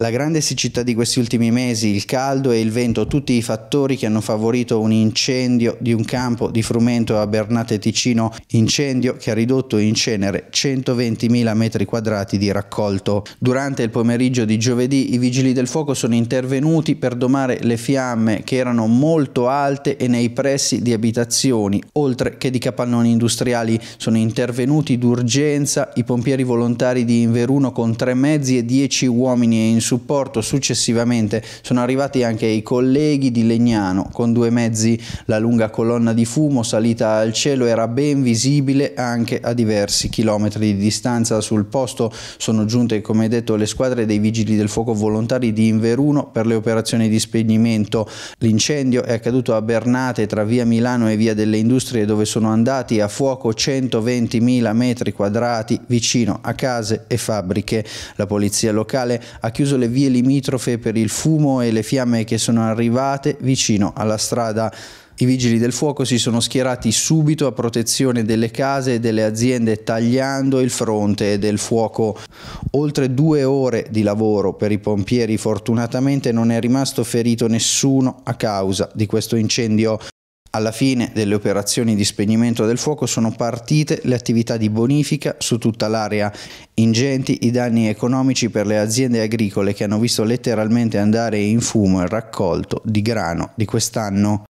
La grande siccità di questi ultimi mesi, il caldo e il vento, tutti i fattori che hanno favorito un incendio di un campo di frumento a Bernate Ticino, incendio che ha ridotto in cenere 120.000 metri quadrati di raccolto. Durante il pomeriggio di giovedì i vigili del fuoco sono intervenuti per domare le fiamme che erano molto alte e nei pressi di abitazioni, oltre che di capannoni industriali. Sono intervenuti d'urgenza i pompieri volontari di Inveruno con tre mezzi e dieci uomini e insulti supporto successivamente sono arrivati anche i colleghi di Legnano con due mezzi. La lunga colonna di fumo salita al cielo era ben visibile anche a diversi chilometri di distanza. Sul posto sono giunte, come detto, le squadre dei vigili del fuoco volontari di Inveruno per le operazioni di spegnimento. L'incendio è accaduto a Bernate tra via Milano e via delle Industrie dove sono andati a fuoco 120.000 metri quadrati vicino a case e fabbriche. La polizia locale ha chiuso chiuso le vie limitrofe per il fumo e le fiamme che sono arrivate vicino alla strada. I vigili del fuoco si sono schierati subito a protezione delle case e delle aziende tagliando il fronte del fuoco. Oltre due ore di lavoro per i pompieri, fortunatamente non è rimasto ferito nessuno a causa di questo incendio. Alla fine delle operazioni di spegnimento del fuoco sono partite le attività di bonifica su tutta l'area. Ingenti i danni economici per le aziende agricole che hanno visto letteralmente andare in fumo il raccolto di grano di quest'anno.